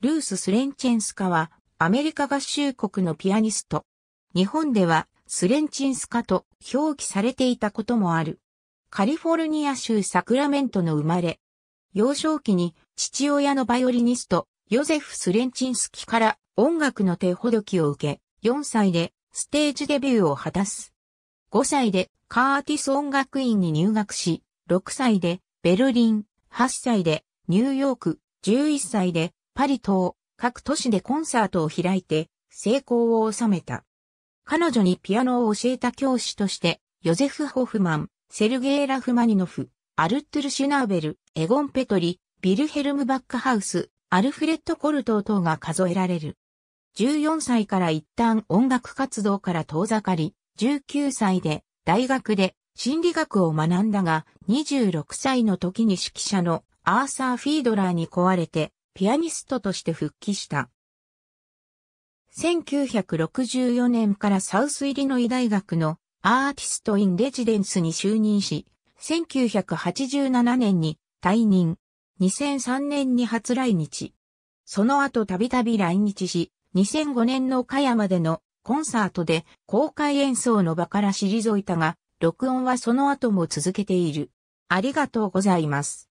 ルース・スレンチェンスカは、アメリカ合衆国のピアニスト。日本では、スレンチンスカと表記されていたこともある。カリフォルニア州サクラメントの生まれ。幼少期に父親のバイオリニスト、ヨゼフ・スレンチンスキから音楽の手ほどきを受け、4歳でステージデビューを果たす。5歳でカーティス音楽院に入学し、6歳でベルリン、8歳でニューヨーク、11歳でパリ等、各都市でコンサートを開いて、成功を収めた。彼女にピアノを教えた教師として、ヨゼフ・ホフマン、セルゲイ・ラフマニノフ、アルトゥル・シュナーベル、エゴン・ペトリ、ビルヘルム・バックハウス、アルフレッド・コルトー等が数えられる。14歳から一旦音楽活動から遠ざかり、19歳で大学で心理学を学んだが、26歳の時に指揮者のアーサー・フィードラーに壊れて、ピアニストとして復帰した。1964年からサウスイリノイ大学のアーティスト・イン・レジデンスに就任し、1987年に退任。2003年に初来日。その後たびたび来日し、2005年の岡山でのコンサートで公開演奏の場から退いたが、録音はその後も続けている。ありがとうございます。